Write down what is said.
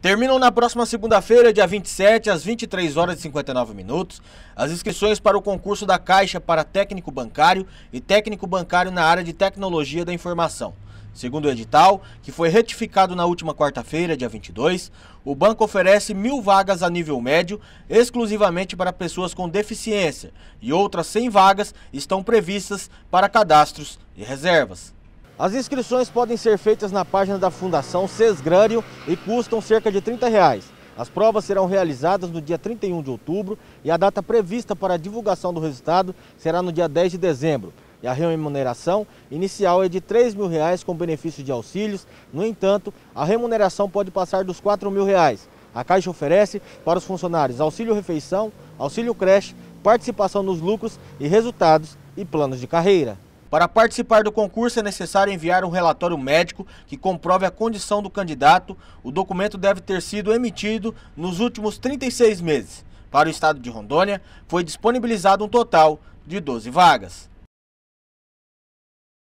Terminam na próxima segunda-feira, dia 27, às 23 horas e 59 minutos, as inscrições para o concurso da Caixa para técnico bancário e técnico bancário na área de tecnologia da informação. Segundo o edital, que foi retificado na última quarta-feira, dia 22, o banco oferece mil vagas a nível médio exclusivamente para pessoas com deficiência e outras 100 vagas estão previstas para cadastros e reservas. As inscrições podem ser feitas na página da Fundação Sesgrânio e custam cerca de R$ 30. Reais. As provas serão realizadas no dia 31 de outubro e a data prevista para a divulgação do resultado será no dia 10 de dezembro. E a remuneração inicial é de R$ 3 mil reais com benefício de auxílios. No entanto, a remuneração pode passar dos R$ 4 mil. Reais. A Caixa oferece para os funcionários auxílio-refeição, auxílio-creche, participação nos lucros e resultados e planos de carreira. Para participar do concurso é necessário enviar um relatório médico que comprove a condição do candidato. O documento deve ter sido emitido nos últimos 36 meses. Para o estado de Rondônia, foi disponibilizado um total de 12 vagas.